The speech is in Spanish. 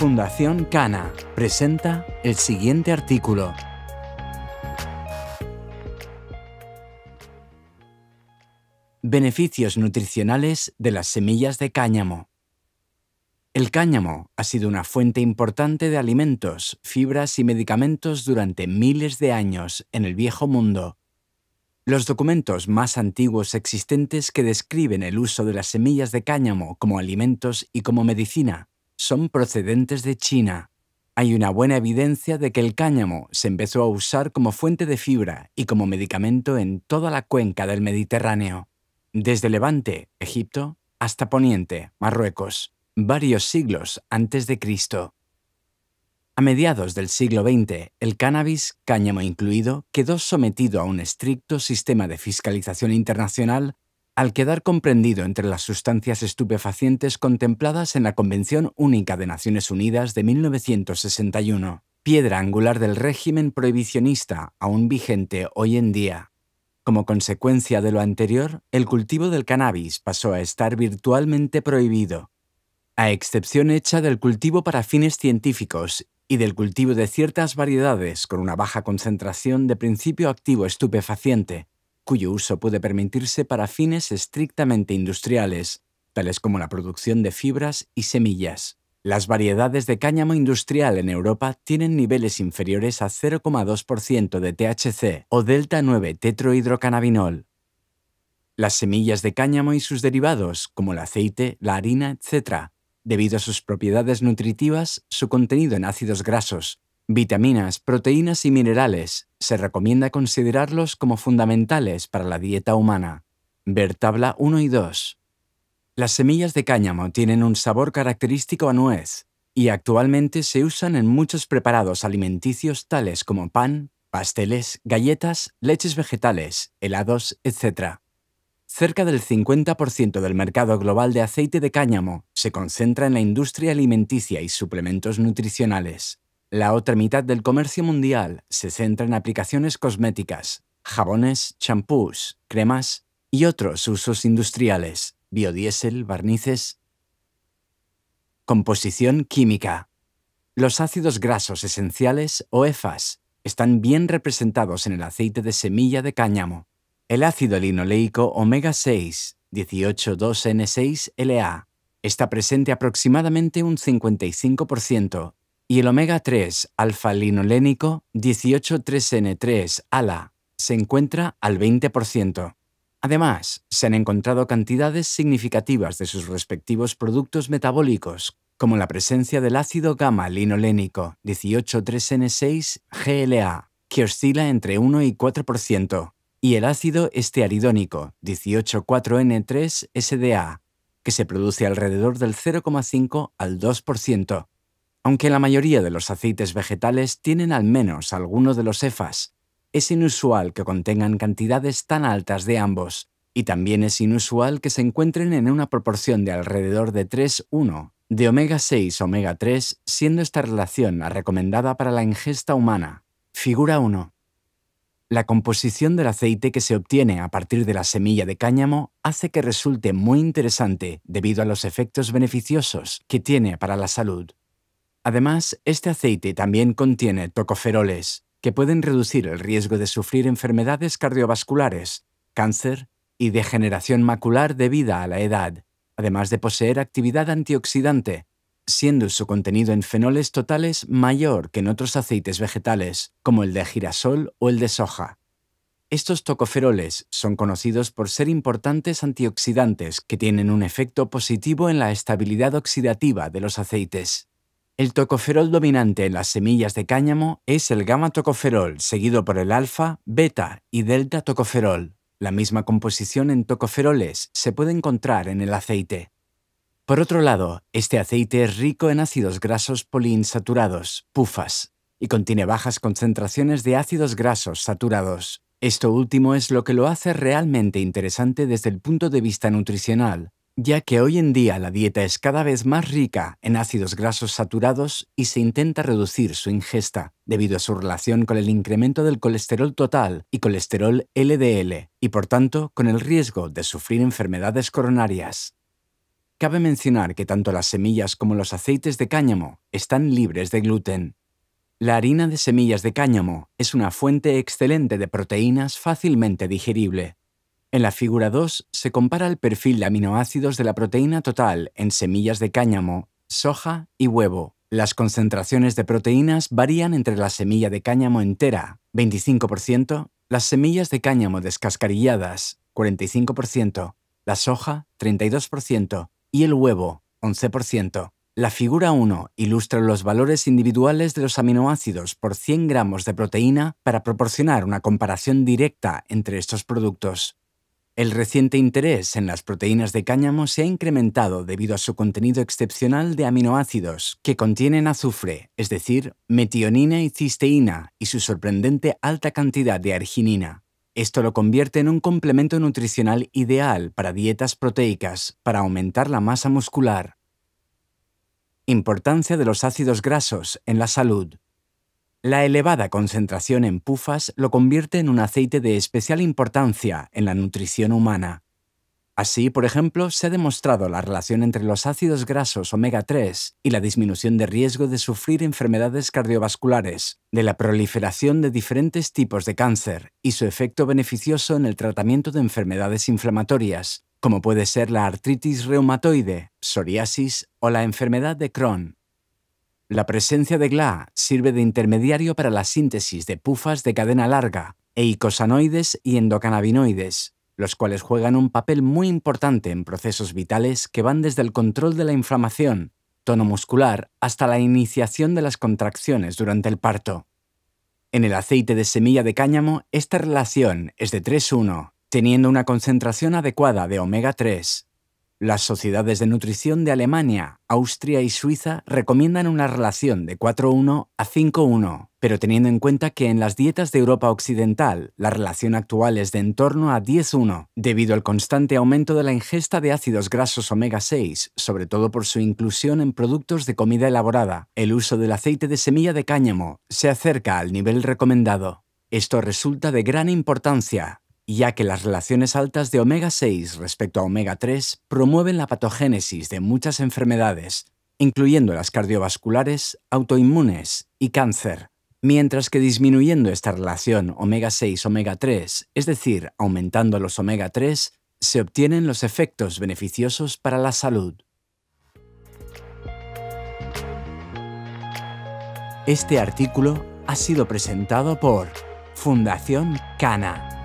Fundación Cana presenta el siguiente artículo. Beneficios nutricionales de las semillas de cáñamo. El cáñamo ha sido una fuente importante de alimentos, fibras y medicamentos durante miles de años en el viejo mundo. Los documentos más antiguos existentes que describen el uso de las semillas de cáñamo como alimentos y como medicina son procedentes de China. Hay una buena evidencia de que el cáñamo se empezó a usar como fuente de fibra y como medicamento en toda la cuenca del Mediterráneo, desde Levante, Egipto, hasta Poniente, Marruecos, varios siglos antes de Cristo. A mediados del siglo XX, el cannabis, cáñamo incluido, quedó sometido a un estricto sistema de fiscalización internacional al quedar comprendido entre las sustancias estupefacientes contempladas en la Convención Única de Naciones Unidas de 1961, piedra angular del régimen prohibicionista aún vigente hoy en día. Como consecuencia de lo anterior, el cultivo del cannabis pasó a estar virtualmente prohibido, a excepción hecha del cultivo para fines científicos y del cultivo de ciertas variedades con una baja concentración de principio activo estupefaciente, cuyo uso puede permitirse para fines estrictamente industriales, tales como la producción de fibras y semillas. Las variedades de cáñamo industrial en Europa tienen niveles inferiores a 0,2% de THC o delta 9 tetrohidrocannabinol. Las semillas de cáñamo y sus derivados, como el aceite, la harina, etc., debido a sus propiedades nutritivas, su contenido en ácidos grasos, Vitaminas, proteínas y minerales se recomienda considerarlos como fundamentales para la dieta humana. Ver tabla 1 y 2. Las semillas de cáñamo tienen un sabor característico a nuez y actualmente se usan en muchos preparados alimenticios tales como pan, pasteles, galletas, leches vegetales, helados, etc. Cerca del 50% del mercado global de aceite de cáñamo se concentra en la industria alimenticia y suplementos nutricionales. La otra mitad del comercio mundial se centra en aplicaciones cosméticas, jabones, champús, cremas y otros usos industriales, biodiesel, barnices. Composición química. Los ácidos grasos esenciales o EFAS están bien representados en el aceite de semilla de cáñamo. El ácido linoleico omega 6, 182 n 6 la está presente aproximadamente un 55% y el omega 3 alfa-linolénico 18-3N3 ALA se encuentra al 20%. Además, se han encontrado cantidades significativas de sus respectivos productos metabólicos, como la presencia del ácido gamma-linolénico n 6 GLA, que oscila entre 1 y 4%, y el ácido estearidónico 184 n 3 SDA, que se produce alrededor del 0,5 al 2%. Aunque la mayoría de los aceites vegetales tienen al menos algunos de los EFAs, es inusual que contengan cantidades tan altas de ambos, y también es inusual que se encuentren en una proporción de alrededor de 3-1 de omega 6 omega 3, siendo esta relación la recomendada para la ingesta humana. Figura 1. La composición del aceite que se obtiene a partir de la semilla de cáñamo hace que resulte muy interesante debido a los efectos beneficiosos que tiene para la salud. Además, este aceite también contiene tocoferoles, que pueden reducir el riesgo de sufrir enfermedades cardiovasculares, cáncer y degeneración macular debida a la edad, además de poseer actividad antioxidante, siendo su contenido en fenoles totales mayor que en otros aceites vegetales, como el de girasol o el de soja. Estos tocoferoles son conocidos por ser importantes antioxidantes que tienen un efecto positivo en la estabilidad oxidativa de los aceites. El tocoferol dominante en las semillas de cáñamo es el gamma tocoferol, seguido por el alfa, beta y delta tocoferol. La misma composición en tocoferoles se puede encontrar en el aceite. Por otro lado, este aceite es rico en ácidos grasos poliinsaturados, PUFAS, y contiene bajas concentraciones de ácidos grasos saturados. Esto último es lo que lo hace realmente interesante desde el punto de vista nutricional, ya que hoy en día la dieta es cada vez más rica en ácidos grasos saturados y se intenta reducir su ingesta, debido a su relación con el incremento del colesterol total y colesterol LDL, y por tanto con el riesgo de sufrir enfermedades coronarias. Cabe mencionar que tanto las semillas como los aceites de cáñamo están libres de gluten. La harina de semillas de cáñamo es una fuente excelente de proteínas fácilmente digerible, en la figura 2 se compara el perfil de aminoácidos de la proteína total en semillas de cáñamo, soja y huevo. Las concentraciones de proteínas varían entre la semilla de cáñamo entera, 25%, las semillas de cáñamo descascarilladas, 45%, la soja, 32%, y el huevo, 11%. La figura 1 ilustra los valores individuales de los aminoácidos por 100 gramos de proteína para proporcionar una comparación directa entre estos productos. El reciente interés en las proteínas de cáñamo se ha incrementado debido a su contenido excepcional de aminoácidos que contienen azufre, es decir, metionina y cisteína, y su sorprendente alta cantidad de arginina. Esto lo convierte en un complemento nutricional ideal para dietas proteicas para aumentar la masa muscular. Importancia de los ácidos grasos en la salud. La elevada concentración en pufas lo convierte en un aceite de especial importancia en la nutrición humana. Así, por ejemplo, se ha demostrado la relación entre los ácidos grasos omega 3 y la disminución de riesgo de sufrir enfermedades cardiovasculares, de la proliferación de diferentes tipos de cáncer y su efecto beneficioso en el tratamiento de enfermedades inflamatorias, como puede ser la artritis reumatoide, psoriasis o la enfermedad de Crohn. La presencia de GLA sirve de intermediario para la síntesis de pufas de cadena larga, eicosanoides y endocannabinoides, los cuales juegan un papel muy importante en procesos vitales que van desde el control de la inflamación, tono muscular, hasta la iniciación de las contracciones durante el parto. En el aceite de semilla de cáñamo, esta relación es de 3-1, teniendo una concentración adecuada de omega 3, las sociedades de nutrición de Alemania, Austria y Suiza recomiendan una relación de 4-1 a 5-1, pero teniendo en cuenta que en las dietas de Europa Occidental la relación actual es de en torno a 10-1, debido al constante aumento de la ingesta de ácidos grasos omega 6, sobre todo por su inclusión en productos de comida elaborada. El uso del aceite de semilla de cáñamo se acerca al nivel recomendado. Esto resulta de gran importancia, ya que las relaciones altas de omega 6 respecto a omega 3 promueven la patogénesis de muchas enfermedades, incluyendo las cardiovasculares, autoinmunes y cáncer, mientras que disminuyendo esta relación omega 6-omega 3, es decir, aumentando los omega 3, se obtienen los efectos beneficiosos para la salud. Este artículo ha sido presentado por Fundación Cana